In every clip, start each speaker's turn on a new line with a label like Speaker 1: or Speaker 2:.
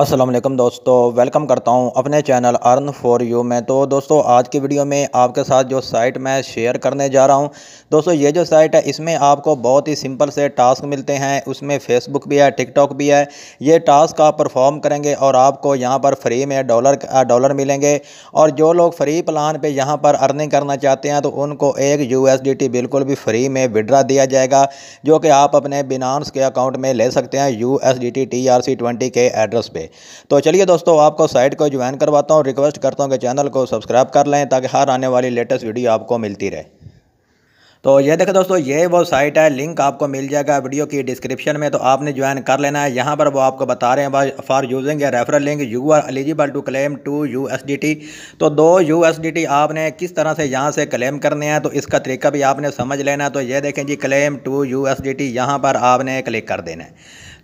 Speaker 1: असलम दोस्तों वेलकम करता हूं अपने चैनल अर्न फॉर यू में तो दोस्तों आज की वीडियो में आपके साथ जो साइट मैं शेयर करने जा रहा हूं दोस्तों ये जो साइट है इसमें आपको बहुत ही सिंपल से टास्क मिलते हैं उसमें फेसबुक भी है टिकटॉक भी है ये टास्क आप परफॉर्म करेंगे और आपको यहाँ पर फ्री में डॉलर डॉलर मिलेंगे और जो लोग फ्री प्लान पर यहाँ पर अर्निंग करना चाहते हैं तो उनको एक यू बिल्कुल भी फ्री में विड्रा दिया जाएगा जो कि आप अपने बिनानस के अकाउंट में ले सकते हैं यू एस के एड्रेस पर तो चलिए दोस्तों आपको साइट को ज्वाइन करवाता हूँ रिक्वेस्ट करता हूँ कि चैनल को सब्सक्राइब कर लें ताकि हर आने वाली लेटेस्ट वीडियो आपको मिलती रहे तो ये देखो दोस्तों ये वो साइट है लिंक आपको मिल जाएगा वीडियो की डिस्क्रिप्शन में तो आपने ज्वाइन कर लेना है यहाँ पर वो आपको बता रहे हैं for using a referral link you are eligible to claim two U तो दो यू आपने किस तरह से यहाँ से क्लेम करने हैं तो इसका तरीका भी आपने समझ लेना है तो ये देखें जी क्लेम टू यू एस पर आपने क्लिक कर देना है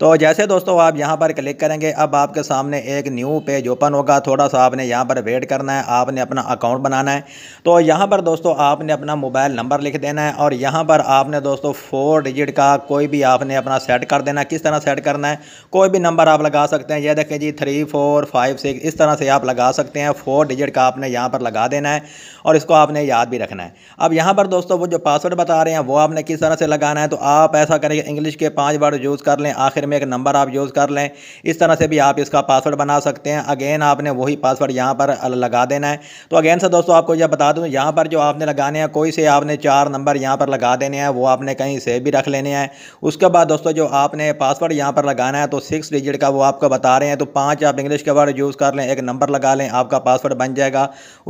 Speaker 1: तो जैसे दोस्तों आप यहाँ पर क्लिक करेंगे अब आपके सामने एक न्यू पेज ओपन होगा थोड़ा सा आपने यहाँ पर वेट करना है आपने अपना अकाउंट बनाना है तो यहाँ पर दोस्तों आपने अपना मोबाइल नंबर लिख देना है और यहाँ पर आपने दोस्तों फोर डिजिट का कोई भी आपने अपना सेट कर देना है किस तरह सेट करना है कोई भी नंबर आप लगा सकते हैं यह देखें जी थ्री फोर फाइव सिक्स इस तरह से आप लगा सकते हैं फोर डिजिट का आपने यहाँ पर लगा देना है और इसको आपने याद भी रखना है अब यहाँ पर दोस्तों वो जो पासवर्ड बता रहे हैं वो आपने किस तरह से लगाना है तो आप ऐसा करेंगे इंग्लिश के पाँच वर्ड यूज़ कर लें आखिर आखिर में एक नंबर आप यूज़ कर लें इस तरह से भी आप इसका पासवर्ड बना सकते हैं अगेन आपने वही पासवर्ड यहाँ पर लगा देना है तो अगेन से दोस्तों आपको यह बता दूँ यहाँ पर जो आपने लगाने हैं कोई से आपने चार नंबर यहाँ पर लगा देने हैं वो आपने कहीं से भी रख लेने हैं उसके बाद दोस्तों जो आपने पासवर्ड यहाँ पर लगाना है तो सिक्स डिजिट का वो आपको बता रहे हैं तो पाँच आप इंग्लिश के वर्ड यूज़ कर लें एक नंबर लगा लें आपका पासवर्ड बन जाएगा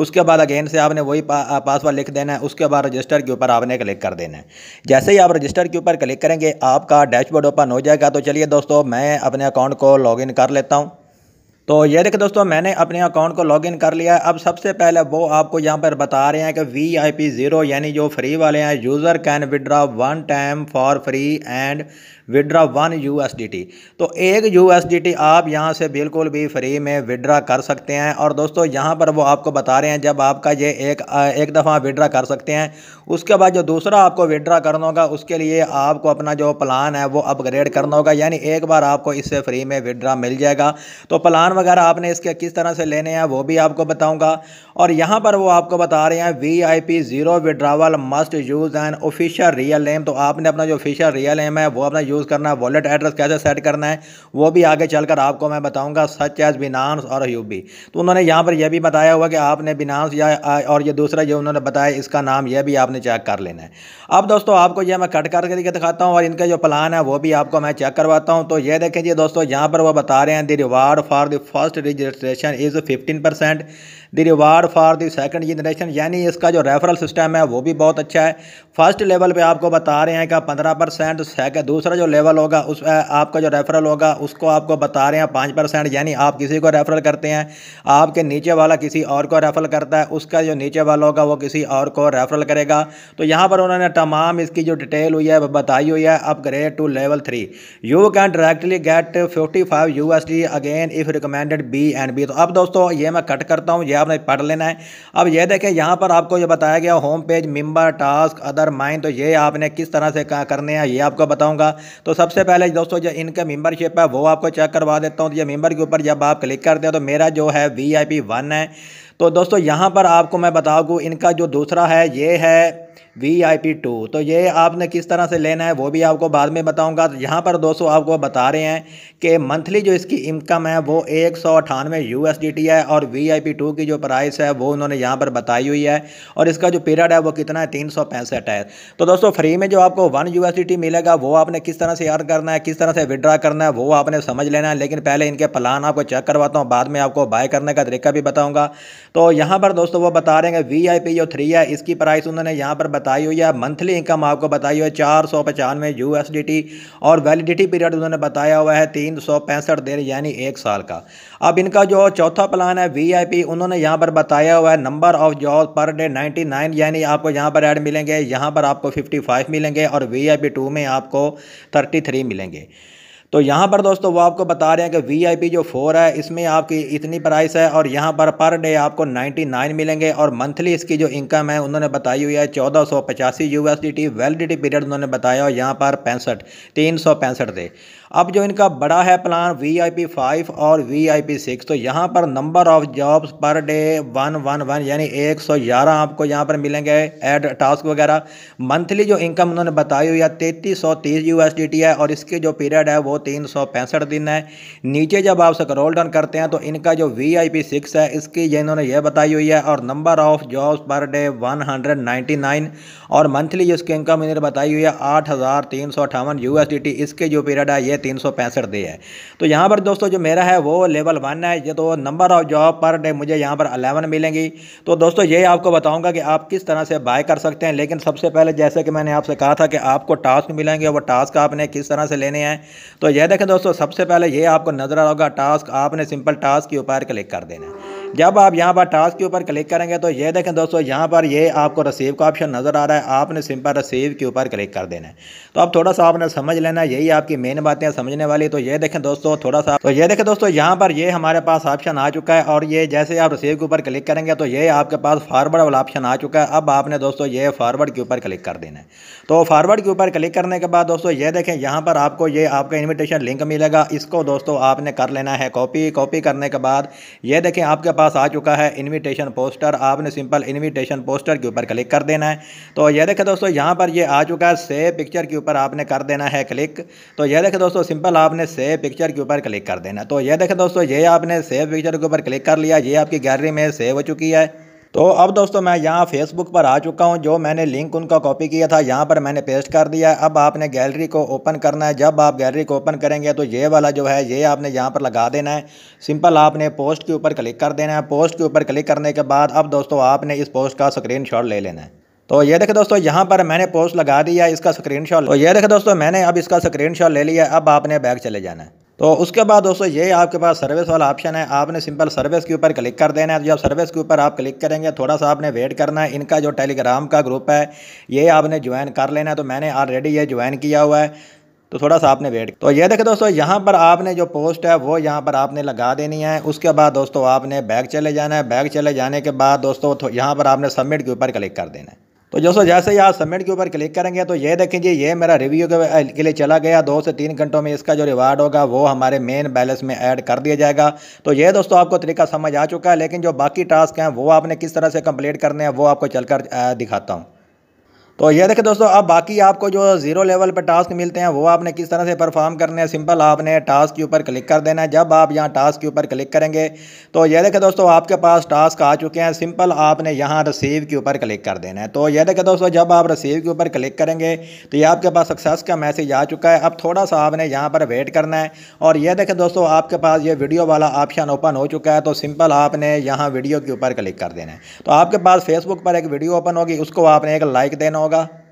Speaker 1: उसके बाद अगेन से आपने वही पासवर्ड लिख देना है उसके बाद रजिस्टर के ऊपर आपने क्लिक कर देना है जैसे ही आप रजिस्टर के ऊपर क्लिक करेंगे आपका डैशबोर्ड ओपन हो जाएगा तो चलिए देखिए दोस्तों मैं अपने अकाउंट को लॉगिन कर लेता हूँ तो ये देखिए दोस्तों मैंने अपने अकाउंट को लॉगिन कर लिया अब सबसे पहले वो आपको यहाँ पर बता रहे हैं कि वी आई पी ज़ीरो यानी जो फ्री वाले हैं user can withdraw one time for free and withdraw one U तो एक यू आप यहाँ से बिल्कुल भी फ्री में विड्रा कर सकते हैं और दोस्तों यहाँ पर वो आपको बता रहे हैं जब आपका ये एक एक दफ़ा विड्रा कर सकते हैं उसके बाद जो दूसरा आपको विड्रा करना होगा उसके लिए आपको अपना जो प्लान है वो अपग्रेड करना होगा यानी एक बार आपको इससे फ्री में विड्रा मिल जाएगा तो प्लान वगैरह आपने इसके किस तरह से लेने हैं वो भी आपको बताऊँगा और यहाँ पर वो आपको बता रहे हैं V I P zero withdrawal must use an official real name तो आपने अपना जो ऑफिशियल रियल नेम है वो अपना यूज़ करना है वॉलेट एड्रेस कैसे सेट करना है वो भी आगे चलकर आपको मैं बताऊंगा सच एज बिनांस और यूबी तो उन्होंने यहाँ पर यह भी बताया हुआ कि आपने बिनांस या और ये दूसरा जो उन्होंने बताया इसका नाम यह भी आपने चेक कर लेना है अब दोस्तों आपको यह मैं कट करके दिखाता हूँ और इनका जो प्लान है वो भी आपको मैं चेक करवाता हूँ तो ये देखें जी दोस्तों यहाँ पर वो बता रहे हैं the reward for the first registration is fifteen percent the reward for the second generation यानी इसका जो रेफरल सिस्टम है वो भी बहुत अच्छा है फर्स्ट लेवल पे आपको बता रहे हैं कि पंद्रह परसेंट दूसरा जो लेवल होगा उस आपका जो रेफरल होगा उसको आपको बता रहे हैं पाँच परसेंट यानी आप किसी को रेफरल करते हैं आपके नीचे वाला किसी और को रेफरल करता है उसका जो नीचे वाला होगा वो किसी और को रेफरल करेगा तो यहाँ पर उन्होंने तमाम इसकी जो डिटेल हुई है बताई हुई है upgrade to level three you can directly get fifty five U S D again if recommended B and B तो अब दोस्तों ये मैं कट करता हूँ ये आपने पढ़ लेना है अब ये देखें यहाँ पर आपको जो बताया गया home page member task other mind तो ये आपने किस तरह से करने हैं ये आपको बताऊँगा तो सबसे पहले दोस्तों जो इनका मेम्बरशिप है वो आपको चेक करवा देता हूँ तो ये मेम्बर के ऊपर जब आप क्लिक करते हैं तो मेरा जो है वी आई पी वन है तो दोस्तों यहाँ पर आपको मैं बताऊँ इनका जो दूसरा है ये है वी आई पी टू तो ये आपने किस तरह से लेना है वो भी आपको बाद में बताऊंगा तो यहाँ पर दोस्तों आपको बता रहे हैं कि मंथली जो इसकी इनकम है वो एक सौ अठानवे यू एस डी टी है और वी आई पी टू की जो प्राइस है वो उन्होंने यहाँ पर बताई हुई है और इसका जो पीरियड है वो कितना है तीन सौ पैंसठ है तो दोस्तों फ्री में जो आपको one U S D T मिलेगा वो आपने किस तरह से अर्न करना है किस तरह से विड्रा करना है वो आपने समझ लेना है लेकिन पहले इनके प्लान आपको चेक करवाता हूँ बाद में आपको बाय करने का तरीका भी बताऊँगा तो यहाँ पर दोस्तों वो बता रहे हैं वी आई पी जो थ्री है इसकी प्राइस उन्होंने यहाँ पर पर बताई हुई है मंथली इनकम आपको बताई हुई है चार सौ पचानवे यू एस डी टी और वैलिडिटी पीरियड उन्होंने बताया हुआ है तीन सौ पैंसठ दिन यानी एक साल का अब इनका जो चौथा प्लान है वी आई पी उन्होंने यहाँ पर बताया हुआ है number of job per day ninety nine यानी आपको यहाँ पर एड मिलेंगे यहाँ पर आपको फिफ्टी फाइव मिलेंगे और वी आई पी टू में आपको थर्टी थ्री मिलेंगे तो यहाँ पर दोस्तों वो आपको बता रहे हैं कि वी जो फोर है इसमें आपकी इतनी प्राइस है और यहाँ पर पर डे आपको 99 मिलेंगे और मंथली इसकी जो इनकम है उन्होंने बताई हुई है चौदह सौ पचासी यू वैलिडिटी पीरियड उन्होंने बताया और यहाँ पर पैंसठ तीन सौ पैंसठ अब जो इनका बड़ा है plan V I P five और वी आई पी सिक्स तो यहाँ पर number of jobs per day one one one यानी एक सौ ग्यारह आपको यहाँ पर मिलेंगे एड टास्क वगैरह मंथली जो इनकम उन्होंने बताई हुई है तैतीस सौ तीस यू एस डी टी है और इसके जो पीरियड है वो तीन सौ पैंसठ दिन है नीचे जब आप स्क्रॉल डाउन करते हैं तो इनका जो वी आई पी सिक्स है इसकी जो इन्होंने ये बताई हुई है और number of jobs per day one hundred ninety nine और मंथली जिसकी इनकम इन्होंने बताई हुई है आठ हज़ार तीन सौ अठावन यू एस डी टी इसके जो पीरियड है ये तीन सौ पैंसठ दी है तो यहाँ पर दोस्तों जो मेरा है वो लेवल वन है ये तो number of job per day मुझे यहाँ पर अलेवन मिलेंगी तो दोस्तों ये आपको बताऊँगा कि आप किस तरह से बाय कर सकते हैं लेकिन सबसे पहले जैसे कि मैंने आपसे कहा था कि आपको टास्क मिलेंगे वो टास्क आपने किस तरह से लेने हैं तो यह देखें दोस्तों सबसे पहले ये आपको नजर आ होगा टास्क आपने सिंपल टास्क के ऊपर क्लिक कर देना है जब आप यहाँ पर टास्क के ऊपर क्लिक करेंगे तो ये देखें दोस्तों यहाँ पर ये आपको रसीव का ऑप्शन नज़र आ रहा है आपने सिंपल रसीव के ऊपर क्लिक कर देना है तो अब थोड़ा सा आपने समझ लेना है यही आपकी मेन बातें समझने वाली तो ये देखें दोस्तों थोड़ा सा तो ये देखें दोस्तों यहाँ पर ये हमारे पास ऑप्शन आ चुका है और ये जैसे आप रसीव के ऊपर क्लिक करेंगे तो ये आपके पास फारवर्ड वाला ऑप्शन आ चुका है अब आपने दोस्तों ये फारवर्ड के ऊपर क्लिक कर देना है तो फारवर्ड के ऊपर क्लिक करने के बाद दोस्तों ये देखें यहाँ पर आपको ये आपका इन्विटेशन लिंक मिलेगा इसको दोस्तों आपने कर लेना है कॉपी कॉपी करने के बाद ये देखें आपके पास आ चुका है इनविटेशन पोस्टर आपने सिंपल इनविटेशन पोस्टर के ऊपर क्लिक कर देना है तो यह देखे दोस्तों यहाँ पर ये आ चुका है सेव पिक्चर के ऊपर आपने कर देना है क्लिक तो यह देखे दोस्तों सिंपल आपने सेव पिक्चर के ऊपर क्लिक कर देना तो यह देखे दोस्तों ये आपने सेव पिक्चर के ऊपर क्लिक कर लिया ये आपकी गैलरी में सेव हो चुकी है तो अब दोस्तों मैं यहाँ फेसबुक पर आ चुका हूँ जो मैंने लिंक उनका कॉपी किया था यहाँ पर मैंने पेस्ट कर दिया है अब आपने गैलरी को ओपन करना है जब आप गैलरी को ओपन करेंगे तो ये वाला जो है ये आपने यहाँ पर लगा देना है सिंपल आपने पोस्ट के ऊपर क्लिक कर देना है पोस्ट के ऊपर क्लिक करने के बाद अब दोस्तों आपने इस पोस्ट का स्क्रीन ले लेना है तो ये देखे दोस्तों यहाँ पर मैंने पोस्ट लगा दिया इसका स्क्रीनशॉट तो ये देखे दोस्तों मैंने अब इसका स्क्रीनशॉट ले लिया अब आपने बैग चले जाना है तो उसके बाद दोस्तों ये आपके पास सर्विस वाला ऑप्शन है आपने सिंपल सर्विस के ऊपर क्लिक कर देना है जब सर्विस के ऊपर आप क्लिक करेंगे थोड़ा सा आपने वेट करना है इनका जो टेलीग्राम का ग्रुप है ये आपने ज्वाइन कर लेना है तो मैंने ऑलरेडी ये ज्वाइन किया हुआ है तो थोड़ा सा आपने वेट तो ये देखे दोस्तों यहाँ पर आपने जो पोस्ट है वो यहाँ पर आपने लगा देनी है उसके बाद दोस्तों आपने बैग चले जाना है बैग चले जाने के बाद दोस्तों यहाँ पर आपने सबमिट के ऊपर क्लिक कर देना है तो दोस्तों जैसे ही आप सबमिट के ऊपर क्लिक करेंगे तो ये देखें जी ये मेरा रिव्यू के लिए चला गया दो से तीन घंटों में इसका जो रिवार्ड होगा वो हमारे मेन बैलेंस में ऐड कर दिया जाएगा तो ये दोस्तों आपको तरीका समझ आ चुका है लेकिन जो बाकी टास्क हैं वो आपने किस तरह से कंप्लीट करने हैं वो आपको चलकर दिखाता हूँ तो ये देखें दोस्तों अब बाकी आपको जो ज़ीरो लेवल पर टास्क मिलते हैं वो आपने किस तरह से परफॉर्म करने हैं सिंपल आपने टास्क के ऊपर क्लिक कर देना है जब आप यहाँ टास्क के ऊपर क्लिक करेंगे तो ये देखें दोस्तों आपके पास टास्क आ चुके हैं सिंपल आपने यहाँ रिसीव के ऊपर क्लिक कर देना है तो ये देखें दोस्तों जब आप रिसीव के ऊपर क्लिक करेंगे तो ये आपके पास सक्सेस का मैसेज आ चुका है अब थोड़ा सा आपने यहाँ पर वेट करना है और ये देखें दोस्तों आपके पास ये वीडियो वाला ऑप्शन ओपन हो चुका है तो सिंपल आपने यहाँ वीडियो के ऊपर क्लिक कर देना है तो आपके पास फेसबुक पर एक वीडियो ओपन होगी उसको आपने एक लाइक देना 好。ो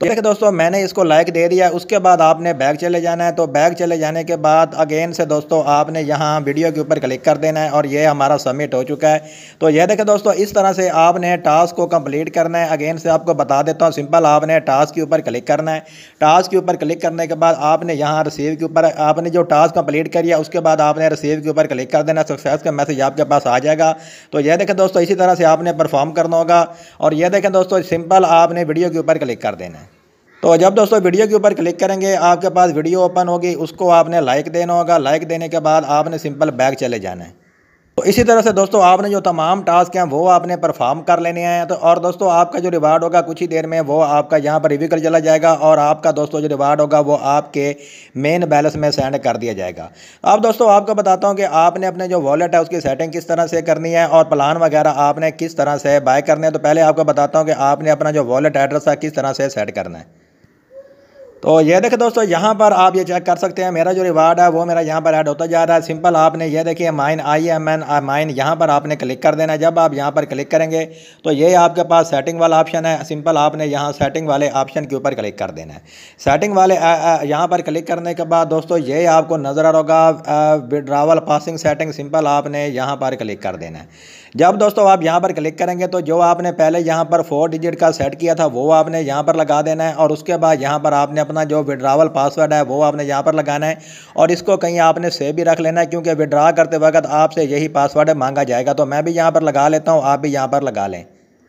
Speaker 1: तो देखिए दोस्तों मैंने इसको लाइक दे दिया उसके बाद आपने बैग चले जाना है तो बैग चले जाने के बाद अगेन से दोस्तों आपने यहाँ वीडियो के ऊपर क्लिक कर देना है और ये हमारा सबमिट हो चुका है तो यह देखें दोस्तों इस तरह से आपने टास्क को कंप्लीट करना है अगेन से आपको बता देता हूँ सिंपल आपने टास्क के ऊपर क्लिक करना है टास्क के ऊपर क्लिक करने के बाद आपने यहाँ रिसीव के ऊपर आपने जो टास्क कम्प्लीट करिए उसके बाद आपने रिसीव के ऊपर क्लिक कर देना सक्सेस का मैसेज आपके पास आ जाएगा तो यह देखें दोस्तों इसी तरह से आपने परफॉर्म करना होगा और यह देखें दोस्तों सिंपल आपने वीडियो के ऊपर क्लिक कर देना है तो जब दोस्तों वीडियो के ऊपर क्लिक करेंगे आपके पास वीडियो ओपन होगी उसको आपने लाइक देना होगा लाइक देने के बाद आपने सिंपल बैग चले जाना है तो इसी तरह से दोस्तों आपने जो तमाम टास्क हैं वो आपने परफॉर्म कर लेने हैं तो और दोस्तों आपका जो रिवार्ड होगा कुछ ही देर में वो आपका यहाँ पर रिव्यू कर चला जाएगा और आपका दोस्तों जो रिवार्ड होगा वो आपके मेन बैलेंस में सेंड कर दिया जाएगा अब दोस्तों आपको बताता हूँ कि आपने अपने जो वॉलेट है उसकी सेटिंग किस तरह से करनी है और प्लान वगैरह आपने किस तरह से बाय करना है तो पहले आपको बताता हूँ कि आपने अपना जो वॉलेट एड्रेस है किस तरह से सेट करना है तो ये देखें दोस्तों यहाँ पर आप ये चेक कर सकते हैं मेरा जो रिवार्ड है वो मेरा यहाँ पर ऐड होता जा रहा है सिंपल आपने ये देखिए mine I M N I mine यहाँ पर आपने क्लिक कर देना है जब आप यहाँ पर क्लिक करेंगे तो ये आपके पास सेटिंग वाला ऑप्शन है सिंपल आपने यहाँ सेटिंग वाले ऑप्शन के ऊपर क्लिक कर देना है सेटिंग वाले यहाँ पर क्लिक करने के बाद दोस्तों ये आपको नज़र आ रहा विड्रावल पासिंग सेटिंग सिंपल आपने यहाँ पर क्लिक कर देना है जब दोस्तों आप यहाँ पर क्लिक करेंगे तो जो आपने पहले यहाँ पर फोर डिजिट का सेट किया था वो आपने यहाँ पर लगा देना है और उसके बाद यहाँ पर आपने अपना जो विड्रावल पासवर्ड है वो आपने यहाँ पर लगाना है और इसको कहीं आपने सेव भी रख लेना है क्योंकि विड्रा करते वक्त आपसे यही पासवर्ड मांगा जाएगा तो मैं भी यहाँ पर लगा लेता हूँ आप भी यहाँ पर लगा लें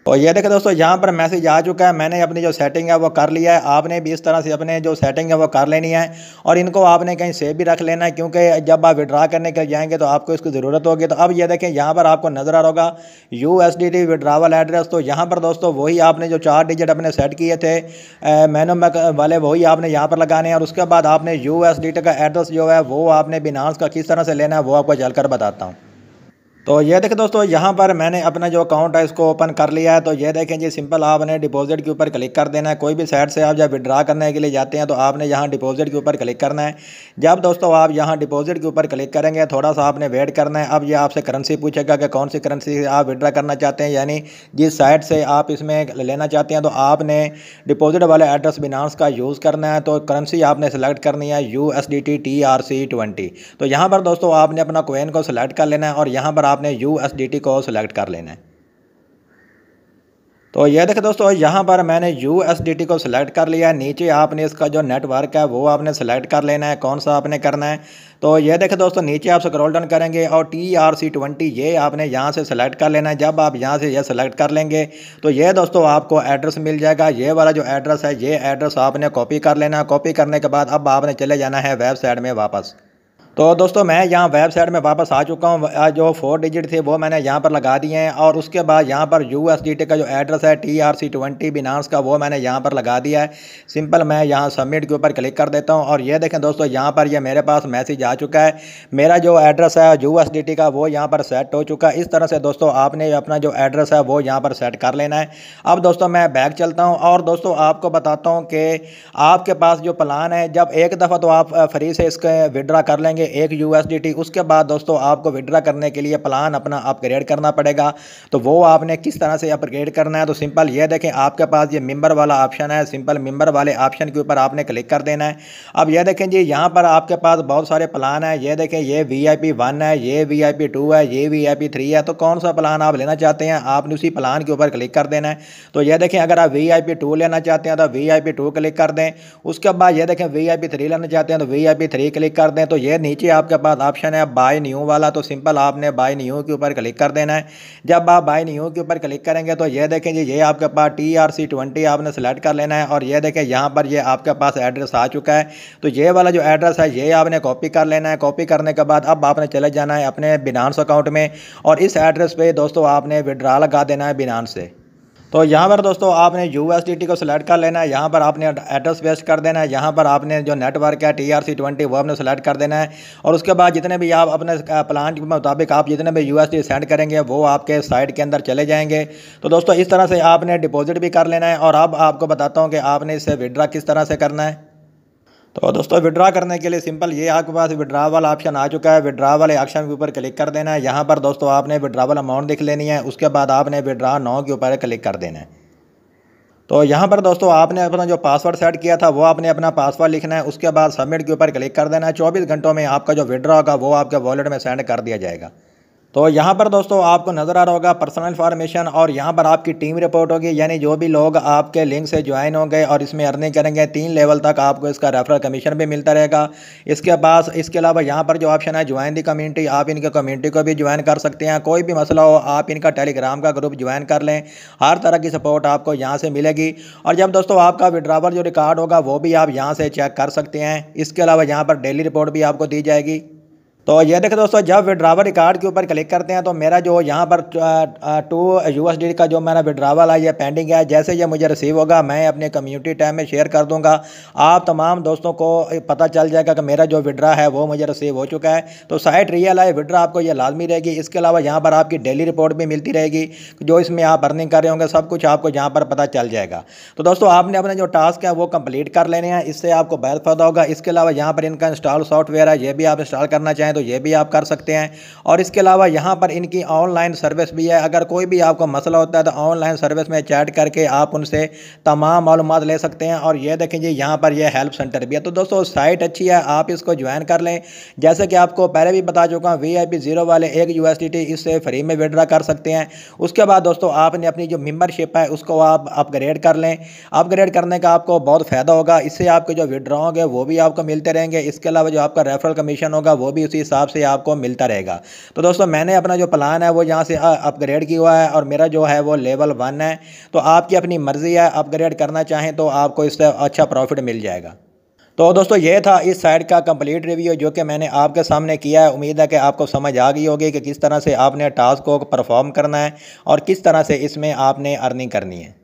Speaker 1: और ये देखें दोस्तों यहाँ पर मैसेज आ चुका है मैंने अपनी जो सेटिंग है वो कर लिया है आपने भी इस तरह से अपने जो सेटिंग है वो कर लेनी है और इनको आपने कहीं सेव भी रख लेना है क्योंकि जब आप विड्रा करने के जाएंगे तो आपको इसकी ज़रूरत होगी तो अब ये देखें यहाँ पर आपको नज़र आ रहा होगा U S D T withdrawal address तो यहाँ पर दोस्तों वही आपने जो चार डिजिट अपने सेट किए थे मैनो मैक वाले वही आपने यहाँ पर लगाने हैं और उसके बाद आपने यू एस डी टी का एड्रेस जो है वो आपने बिनास का किस तरह से लेना है वो आपको चल बताता हूँ तो ये देखें दोस्तों यहाँ पर मैंने अपना जो अकाउंट है इसको ओपन कर लिया है तो ये देखें जी सिंपल आपने डिपॉजिट के ऊपर क्लिक कर देना है कोई भी साइट से आप जब विड्रा करने के लिए जाते हैं तो आपने यहाँ डिपॉजिट के ऊपर क्लिक करना है जब दोस्तों आप यहाँ डिपॉजिट के ऊपर क्लिक करेंगे थोड़ा सा आपने वेट करना है अब ये आपसे करेंसी पूछेगा कि कौन सी करेंसी आप विड्रा करना चाहते हैं यानी जिस साइड से आप इसमें लेना चाहते हैं तो आपने डिपॉजिट वाले एड्रेस बिनांस का यूज़ करना है तो करेंसी आपने सेलेक्ट करनी है U S D T T R C twenty तो यहाँ पर दोस्तों आपने अपना कोइन को सिलेक्ट कर लेना है और यहाँ पर आपने यू को सिलेक्ट कर लेना है तो ये देखें दोस्तों यहाँ पर मैंने यू को सिलेक्ट कर लिया नीचे आपने इसका जो नेटवर्क है वो आपने सेलेक्ट कर लेना है कौन सा आपने करना है तो ये देखें दोस्तों नीचे आप स्क्रॉल डाउन करेंगे और टी आर सी ट्वेंटी ये आपने यहाँ से सिलेक्ट कर लेना है जब आप यहाँ से ये सिलेक्ट कर लेंगे तो ये दोस्तों आपको एड्रेस मिल जाएगा ये वाला जो एड्रेस है ये एड्रेस आपने कॉपी कर लेना है कॉपी करने के बाद अब आपने चले जाना है वेबसाइट में वापस तो दोस्तों मैं यहाँ वेबसाइट में वापस आ चुका हूँ जो फोर डिजिट थे वो मैंने यहाँ पर लगा दिए हैं और उसके बाद यहाँ पर यू का जो एड्रेस है T R C twenty Binance का वो मैंने यहाँ पर लगा दिया है सिंपल मैं यहाँ सबमिट के ऊपर क्लिक कर देता हूँ और ये देखें दोस्तों यहाँ पर ये मेरे पास मैसेज आ चुका है मेरा जो एड्रेस है यू का वो यहाँ पर सेट हो चुका है इस तरह से दोस्तों आपने अपना जो एड्रेस है वो यहाँ पर सेट कर लेना है अब दोस्तों मैं बैग चलता हूँ और दोस्तों आपको बताता हूँ कि आपके पास जो प्लान है जब एक दफ़ा तो आप फ्री से इसके विड्रा कर लेंगे एक यू उसके बाद दोस्तों आपको विड्रा करने के लिए प्लान अपना अपग्रेड करना पड़ेगा तो वो आपने किस तरह से अपग्रेड करना है तो सिंपल ये देखें आपके पास ये मेम्बर वाला ऑप्शन है सिंपल मेम्बर वाले ऑप्शन के ऊपर आपने क्लिक कर देना है अब ये देखें जी यहाँ पर आपके पास बहुत सारे प्लान है ये देखें ये वी आई पी वन है ये वी आई पी टू है ये वी आई पी थ्री है तो कौन सा प्लान आप लेना चाहते हैं आपने उसी प्लान के ऊपर क्लिक कर देना है तो यह देखें अगर आप वी आई पी टू लेना चाहते हैं तो V I P two click कर दें उसके बाद ये देखें वी आई पी थ्री लेना चाहते हैं तो V I P three click कर दें तो ये नीचे आपके पास ऑप्शन है बाय न्यू वाला तो सिंपल आपने बाय न्यू के ऊपर क्लिक कर देना है जब आप बाय न्यू के ऊपर क्लिक करेंगे तो ये देखें जी ये आपके पास टी आर सी ट्वेंटी आपने सेलेक्ट कर लेना है और ये देखें यहाँ पर ये आपके पास एड्रेस आ चुका है तो ये वाला जो एड्रेस है ये आपने कॉपी कर लेना है कॉपी करने के बाद अब आपने चले जाना है अपने बिनांस अकाउंट में और इस एड्रेस पर दोस्तों आपने विड्रा लगा देना है बिनानस से तो यहाँ पर दोस्तों आपने यू को सिलेक्ट कर लेना है यहाँ पर आपने एड्रेस वेस्ट कर देना है यहाँ पर आपने जो नेटवर्क है टी आर सी ट्वेंटी वो आपने सेलेक्ट कर देना है और उसके बाद जितने भी आप अपने प्लान के मुताबिक आप जितने भी यू सेंड करेंगे वो आपके साइट के अंदर चले जाएंगे तो दोस्तों इस तरह से आपने डिपॉजिट भी कर लेना है और अब आपको बताता हूँ कि आपने इसे विड्रा किस तरह से करना है तो दोस्तों विड्रा करने के लिए सिंपल ये आपके पास विड्रावल ऑप्शन आ चुका है विड्रा वाले ऑप्शन के ऊपर क्लिक कर देना है यहाँ पर दोस्तों आपने विड्रावल अमाउंट देख लेनी है उसके बाद आपने विड्रा नौ के ऊपर क्लिक कर देना है तो यहाँ पर दोस्तों आपने अपना जो पासवर्ड सेट किया था वो आपने अपना पासवर्ड लिखना है उसके बाद सबमिट के ऊपर क्लिक कर देना है चौबीस घंटों में आपका जो विड्रा होगा वो आपके वॉलेट में सेंड कर दिया जाएगा तो यहाँ पर दोस्तों आपको नज़र आ रहा होगा पर्सनल इन्फॉर्मेशन और यहाँ पर आपकी टीम रिपोर्ट होगी यानी जो भी लोग आपके लिंक से ज्वाइन होंगे और इसमें अर्निंग करेंगे तीन लेवल तक आपको इसका रेफरल कमीशन भी मिलता रहेगा इसके पास इसके अलावा यहाँ पर जो ऑप्शन है ज्वाइन दी कम्युनिटी आप इनके कम्युनिटी को भी ज्वाइन कर सकते हैं कोई भी मसला हो आप इनका टेलीग्राम का ग्रुप ज्वाइन कर लें हर तरह की सपोर्ट आपको यहाँ से मिलेगी और जब दोस्तों आपका विड्रावल जो रिकॉर्ड होगा वो भी आप यहाँ से चेक कर सकते हैं इसके अलावा यहाँ पर डेली रिपोर्ट भी आपको दी जाएगी तो ये देखो दोस्तों जब विड्रावल रिकार्ड के ऊपर क्लिक करते हैं तो मेरा जो यहाँ पर टू यू एस डी का जो मेरा विड्रावल है ये पेंडिंग है जैसे ये मुझे रिसीव होगा मैं अपने कम्युनिटी टाइम में शेयर कर दूंगा आप तमाम दोस्तों को पता चल जाएगा कि मेरा जो विड्रा है वो मुझे रिसीव हो चुका है तो साइट रियल है विड्रा आपको ये लाजमी रहेगी इसके अलावा यहाँ पर आपकी डेली रिपोर्ट भी मिलती रहेगी जो इसमें आप अर्निंग कर रहे होंगे सब कुछ आपको यहाँ पर पता चल जाएगा तो दोस्तों आपने अपने जो टास्क है वो कम्प्लीट कर लेने हैं इससे आपको बहुत फ़ायदा होगा इसके अलावा यहाँ पर इनका इंस्टॉल सॉफ्टवेयर है ये भी आप इंस्टॉल करना चाहें तो तो ये भी आप कर सकते हैं और इसके अलावा यहाँ पर इनकी ऑनलाइन सर्विस भी है अगर कोई भी आपको मसला होता है तो ऑनलाइन सर्विस में चैट करके आप उनसे तमाम मालूम ले सकते हैं और ये देखें जी यहाँ पर यह हेल्प सेंटर भी है तो दोस्तों साइट अच्छी है आप इसको ज्वाइन कर लें जैसे कि आपको पहले भी बता चुका हूँ वी आई पी जीरो वाले एक यू इससे फ्री में विड्रा कर सकते हैं उसके बाद दोस्तों आपने अपनी जो मेम्बरशिप है उसको आप अपग्रेड कर लें अपग्रेड करने का आपको बहुत फ़ायदा होगा इससे आपके जो विड्रा होंगे वो भी आपको मिलते रहेंगे इसके अलावा जो आपका रेफरल कमीशन होगा वो भी उसी हिसाब से आपको मिलता रहेगा तो दोस्तों मैंने अपना जो प्लान है वो यहाँ से अपग्रेड किया हुआ है और मेरा जो है वो लेवल वन है तो आपकी अपनी मर्ज़ी है अपग्रेड करना चाहें तो आपको इससे अच्छा प्रॉफिट मिल जाएगा तो दोस्तों ये था इस साइड का कंप्लीट रिव्यू जो कि मैंने आपके सामने किया है उम्मीद है कि आपको समझ आ गई होगी कि किस तरह से आपने टास्क को परफॉर्म करना है और किस तरह से इसमें आपने अर्निंग करनी है